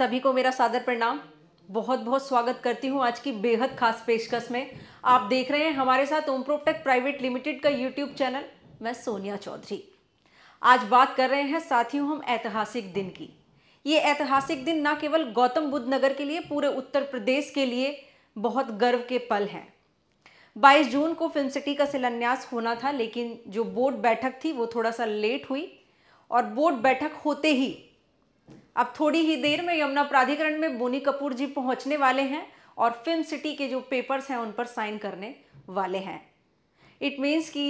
सभी को मेरा सादर प्रणाम बहुत बहुत स्वागत करती हूँ आज की बेहद खास पेशकश में आप देख रहे हैं हमारे साथ ओम प्रोटेक प्राइवेट लिमिटेड का यूट्यूब चैनल मैं सोनिया चौधरी आज बात कर रहे हैं साथियों हम ऐतिहासिक दिन की ये ऐतिहासिक दिन ना केवल गौतम बुद्ध नगर के लिए पूरे उत्तर प्रदेश के लिए बहुत गर्व के पल हैं 22 जून को फिल्म सिटी का शिलान्यास होना था लेकिन जो बोर्ड बैठक थी वो थोड़ा सा लेट हुई और बोर्ड बैठक होते ही अब थोड़ी ही देर में यमुना प्राधिकरण में बोनी कपूर जी पहुंचने वाले हैं और फिल्म सिटी के जो पेपर्स हैं उन पर साइन करने वाले हैं इट मीन्स कि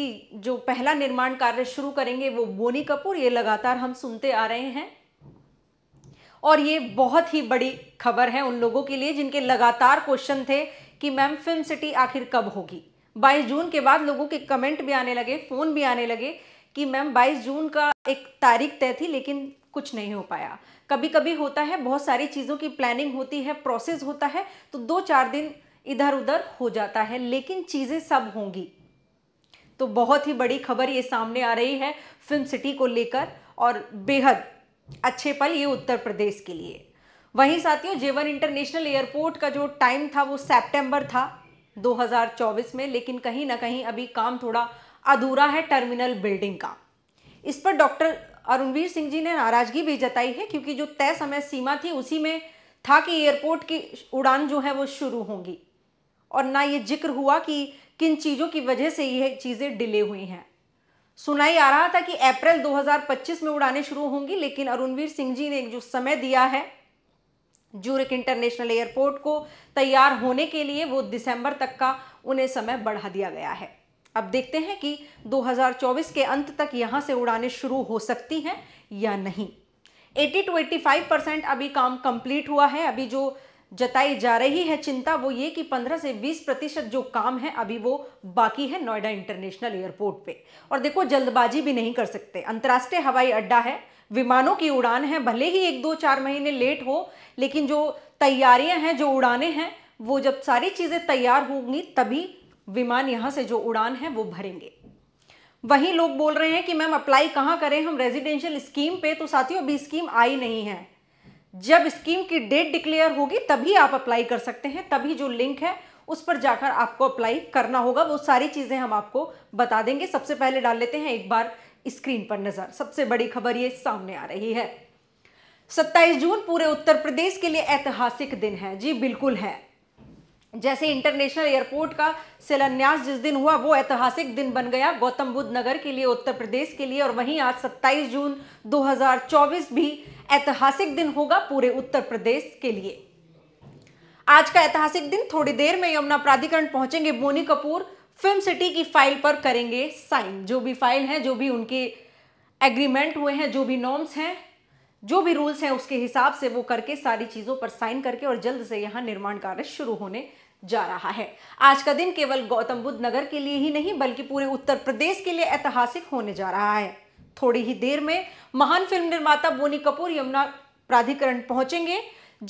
जो पहला निर्माण कार्य शुरू करेंगे वो बोनी कपूर ये लगातार हम सुनते आ रहे हैं और ये बहुत ही बड़ी खबर है उन लोगों के लिए जिनके लगातार क्वेश्चन थे कि मैम फिल्म सिटी आखिर कब होगी 22 जून के बाद लोगों के कमेंट भी आने लगे फ़ोन भी आने लगे कि मैम 22 जून का एक तारीख तय थी लेकिन कुछ नहीं हो पाया कभी कभी होता है बहुत सारी चीज़ों की प्लानिंग होती है प्रोसेस होता है तो दो चार दिन इधर उधर हो जाता है लेकिन चीज़ें सब होंगी तो बहुत ही बड़ी खबर ये सामने आ रही है फिल्म सिटी को लेकर और बेहद अच्छे पल ये उत्तर प्रदेश के लिए वहीं साथियों जेवर इंटरनेशनल एयरपोर्ट का जो टाइम था वो सितंबर था 2024 में लेकिन कहीं ना कहीं अभी काम थोड़ा अधूरा है टर्मिनल बिल्डिंग का इस पर डॉक्टर अरुणवीर सिंह जी ने नाराजगी भी जताई है क्योंकि जो तय समय सीमा थी उसी में था कि एयरपोर्ट की उड़ान जो है वो शुरू होंगी और ना ये जिक्र हुआ कि किन चीज़ों की वजह से ये चीज़ें डिले हुई हैं सुनाई आ रहा था कि अप्रैल 2025 में उड़ानें शुरू होंगी लेकिन अरुणवीर सिंह जी ने जो समय दिया है जूरिक इंटरनेशनल एयरपोर्ट को तैयार होने के लिए वो दिसंबर तक का उन्हें समय बढ़ा दिया गया है अब देखते हैं कि 2024 के अंत तक यहाँ से उड़ानें शुरू हो सकती हैं या नहीं 80 टू 85 परसेंट अभी काम कंप्लीट हुआ है अभी जो जताई जा रही है चिंता वो ये कि 15 से 20 प्रतिशत जो काम है अभी वो बाकी है नोएडा इंटरनेशनल एयरपोर्ट पे और देखो जल्दबाजी भी नहीं कर सकते अंतर्राष्ट्रीय हवाई अड्डा है विमानों की उड़ान है भले ही एक दो चार महीने लेट हो लेकिन जो तैयारियां हैं जो उड़ानें हैं वो जब सारी चीज़ें तैयार होंगी तभी विमान यहां से जो उड़ान है वो भरेंगे वहीं लोग बोल रहे हैं कि मैम अप्लाई कहां करें हम रेजिडेंशियल स्कीम पे तो साथियों अभी स्कीम आई नहीं है जब स्कीम की डेट डिक्लेयर होगी तभी आप अप्लाई कर सकते हैं तभी जो लिंक है उस पर जाकर आपको अप्लाई करना होगा वो सारी चीज़ें हम आपको बता देंगे सबसे पहले डाल लेते हैं एक बार स्क्रीन पर नज़र सबसे बड़ी खबर ये सामने आ रही है 27 जून पूरे उत्तर प्रदेश के लिए ऐतिहासिक दिन है जी बिल्कुल है जैसे इंटरनेशनल एयरपोर्ट का शिलान्यास जिस दिन हुआ वो ऐतिहासिक दिन बन गया गौतम बुद्ध नगर के लिए उत्तर प्रदेश के लिए और वहीं आज 27 जून 2024 भी ऐतिहासिक दिन होगा पूरे उत्तर प्रदेश के लिए आज का ऐतिहासिक दिन थोड़ी देर में यमुना प्राधिकरण पहुंचेंगे बोनी कपूर फिल्म सिटी की फाइल पर करेंगे साइन जो भी फाइल है जो भी उनके एग्रीमेंट हुए हैं जो भी नॉर्म्स हैं जो भी रूल्स हैं उसके हिसाब से वो करके सारी चीज़ों पर साइन करके और जल्द से यहाँ निर्माण कार्य शुरू होने जा रहा है आज का दिन केवल गौतम बुद्ध नगर के लिए ही नहीं बल्कि पूरे उत्तर प्रदेश के लिए ऐतिहासिक होने जा रहा है थोड़ी ही देर में महान फिल्म निर्माता बोनी कपूर यमुना प्राधिकरण पहुंचेंगे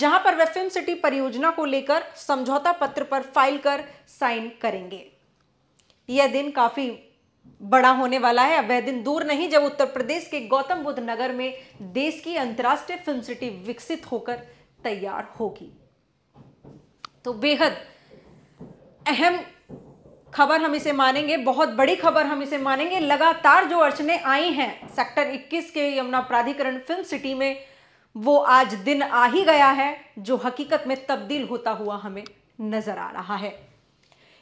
जहां पर वे फिल्म सिटी परियोजना को लेकर समझौता पत्र पर फाइल कर साइन करेंगे यह दिन काफी बड़ा होने वाला है अब वह दिन दूर नहीं जब उत्तर प्रदेश के गौतम बुद्ध नगर में देश की अंतर्राष्ट्रीय फिल्म सिटी विकसित होकर तैयार होगी तो बेहद अहम खबर हम इसे मानेंगे बहुत बड़ी खबर हम इसे मानेंगे लगातार जो अड़चने आई हैं सेक्टर 21 के यमुना प्राधिकरण फिल्म सिटी में वो आज दिन आ ही गया है जो हकीकत में तब्दील होता हुआ हमें नजर आ रहा है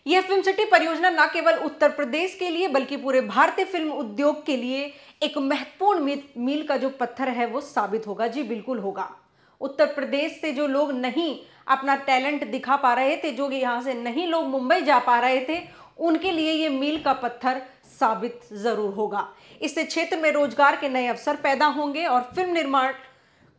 यह फिल्म सिटी परियोजना न केवल उत्तर प्रदेश के लिए बल्कि पूरे भारतीय फिल्म उद्योग के लिए एक महत्वपूर्ण मील का जो पत्थर है वो साबित होगा जी बिल्कुल होगा उत्तर प्रदेश से जो लोग नहीं अपना टैलेंट दिखा पा रहे थे जो यहाँ से नहीं लोग मुंबई जा पा रहे थे उनके लिए ये मील का पत्थर साबित जरूर होगा इससे क्षेत्र में रोजगार के नए अवसर पैदा होंगे और फिल्म निर्माण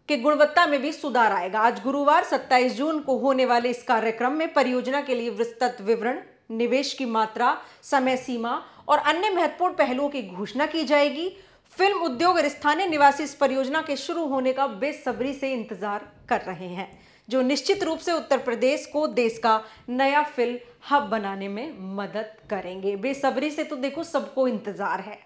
के गुणवत्ता में भी सुधार आएगा आज गुरुवार 27 जून को होने वाले इस कार्यक्रम में परियोजना के लिए विस्तृत विवरण निवेश की मात्रा समय सीमा और अन्य महत्वपूर्ण पहलुओं की घोषणा की जाएगी फिल्म उद्योग और स्थानीय निवासी इस परियोजना के शुरू होने का बेसब्री से इंतजार कर रहे हैं जो निश्चित रूप से उत्तर प्रदेश को देश का नया फिल्म हब बनाने में मदद करेंगे बेसब्री से तो देखो सबको इंतजार है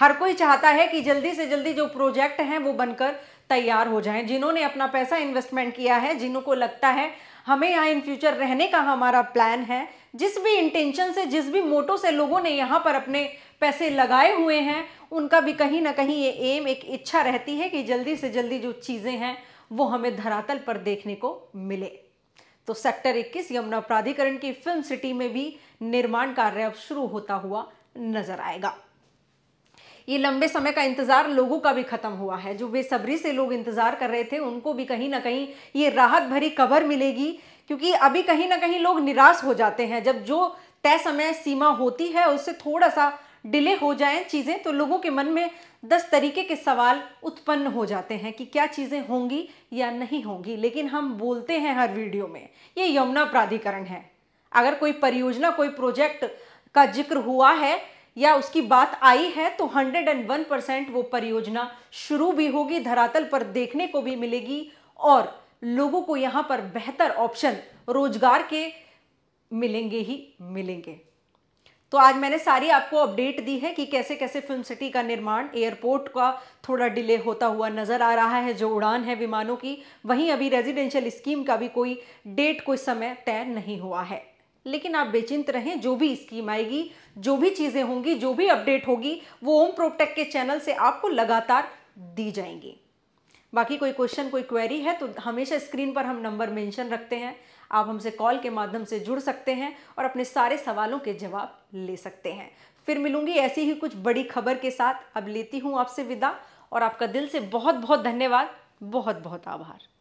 हर कोई चाहता है कि जल्दी से जल्दी जो प्रोजेक्ट हैं वो बनकर तैयार हो जाएं जिन्होंने अपना पैसा इन्वेस्टमेंट किया है जिन्हों को लगता है हमें यहाँ इन फ्यूचर रहने का हमारा प्लान है जिस भी इंटेंशन से जिस भी मोटो से लोगों ने यहाँ पर अपने पैसे लगाए हुए हैं उनका भी कहीं ना कहीं ये एम एक इच्छा रहती है कि जल्दी से जल्दी जो चीज़ें हैं वो हमें धरातल पर देखने को मिले तो सेक्टर 21 यमुना प्राधिकरण की फिल्म सिटी में भी निर्माण कार्य अब शुरू होता हुआ नजर आएगा ये लंबे समय का इंतज़ार लोगों का भी ख़त्म हुआ है जो बेसब्री से लोग इंतज़ार कर रहे थे उनको भी कहीं ना कहीं ये राहत भरी खबर मिलेगी क्योंकि अभी कहीं ना कहीं लोग निराश हो जाते हैं जब जो तय समय सीमा होती है उससे थोड़ा सा डिले हो जाए चीज़ें तो लोगों के मन में दस तरीके के सवाल उत्पन्न हो जाते हैं कि क्या चीज़ें होंगी या नहीं होंगी लेकिन हम बोलते हैं हर वीडियो में ये यमुना प्राधिकरण है अगर कोई परियोजना कोई प्रोजेक्ट का जिक्र हुआ है या उसकी बात आई है तो 101 परसेंट वो परियोजना शुरू भी होगी धरातल पर देखने को भी मिलेगी और लोगों को यहाँ पर बेहतर ऑप्शन रोजगार के मिलेंगे ही मिलेंगे तो आज मैंने सारी आपको अपडेट दी है कि कैसे कैसे फिल्म सिटी का निर्माण एयरपोर्ट का थोड़ा डिले होता हुआ नज़र आ रहा है जो उड़ान है विमानों की वहीं अभी रेजिडेंशियल स्कीम का भी कोई डेट कोई समय तय नहीं हुआ है लेकिन आप बेचिंत रहें जो भी स्कीम आएगी जो भी चीज़ें होंगी जो भी अपडेट होगी वो ओम प्रोटेक्ट के चैनल से आपको लगातार दी जाएंगी बाकी कोई क्वेश्चन कोई क्वेरी है तो हमेशा स्क्रीन पर हम नंबर मेंशन रखते हैं आप हमसे कॉल के माध्यम से जुड़ सकते हैं और अपने सारे सवालों के जवाब ले सकते हैं फिर मिलूंगी ऐसी ही कुछ बड़ी खबर के साथ अब लेती हूँ आपसे विदा और आपका दिल से बहुत बहुत धन्यवाद बहुत बहुत आभार